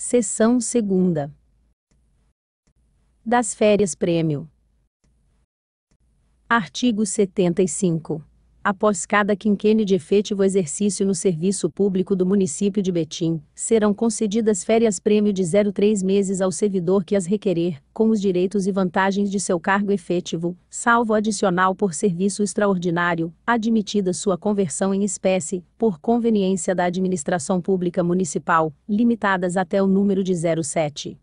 Sessão segunda. Das férias prêmio. Artigo 75 após cada quinquênio de efetivo exercício no serviço público do município de Betim, serão concedidas férias-prêmio de 03 meses ao servidor que as requerer, com os direitos e vantagens de seu cargo efetivo, salvo adicional por serviço extraordinário, admitida sua conversão em espécie, por conveniência da administração pública municipal, limitadas até o número de 07.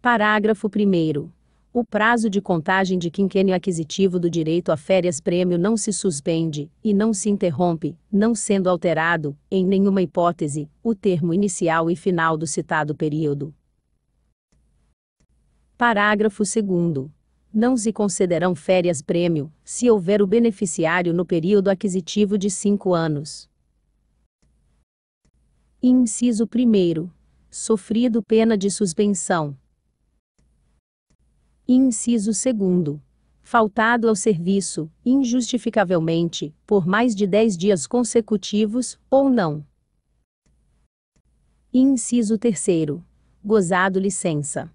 Parágrafo 1 o prazo de contagem de quinquênio aquisitivo do direito a férias-prêmio não se suspende e não se interrompe, não sendo alterado, em nenhuma hipótese, o termo inicial e final do citado período. Parágrafo 2. Não se concederão férias-prêmio, se houver o beneficiário no período aquisitivo de cinco anos. Inciso 1. Sofrido pena de suspensão, Inciso 2 faltado ao serviço, injustificavelmente, por mais de 10 dias consecutivos, ou não. Inciso 3. Gozado licença.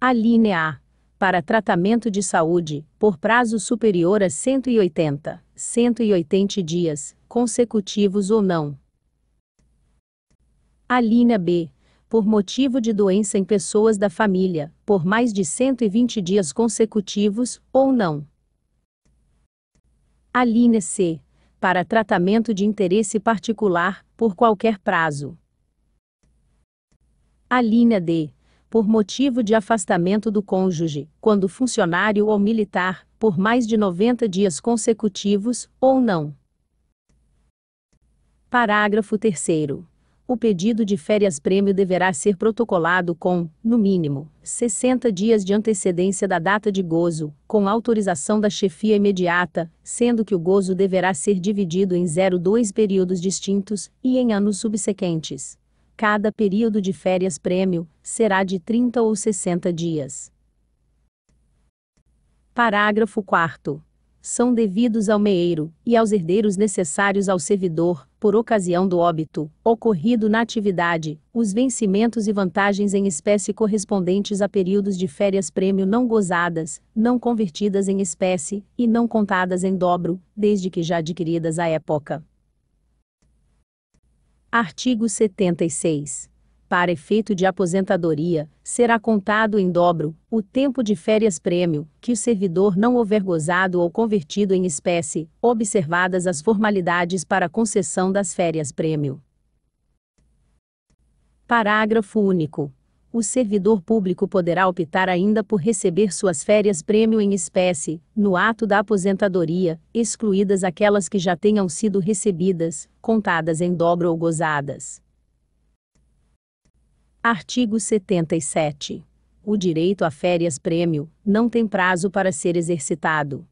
Alínea A. Para tratamento de saúde, por prazo superior a 180, 180 dias, consecutivos ou não. Alínea B por motivo de doença em pessoas da família, por mais de 120 dias consecutivos, ou não. Alínea C. Para tratamento de interesse particular, por qualquer prazo. Alínea D. Por motivo de afastamento do cônjuge, quando funcionário ou militar, por mais de 90 dias consecutivos, ou não. Parágrafo 3 o pedido de férias-prêmio deverá ser protocolado com, no mínimo, 60 dias de antecedência da data de gozo, com autorização da chefia imediata, sendo que o gozo deverá ser dividido em 0,2 períodos distintos e em anos subsequentes. Cada período de férias-prêmio será de 30 ou 60 dias. Parágrafo 4 são devidos ao meeiro e aos herdeiros necessários ao servidor, por ocasião do óbito ocorrido na atividade, os vencimentos e vantagens em espécie correspondentes a períodos de férias prêmio não gozadas, não convertidas em espécie e não contadas em dobro, desde que já adquiridas à época. Artigo 76 para efeito de aposentadoria, será contado em dobro o tempo de férias-prêmio que o servidor não houver gozado ou convertido em espécie, observadas as formalidades para concessão das férias-prêmio. Parágrafo único. O servidor público poderá optar ainda por receber suas férias-prêmio em espécie, no ato da aposentadoria, excluídas aquelas que já tenham sido recebidas, contadas em dobro ou gozadas. Artigo 77. O direito a férias prêmio não tem prazo para ser exercitado.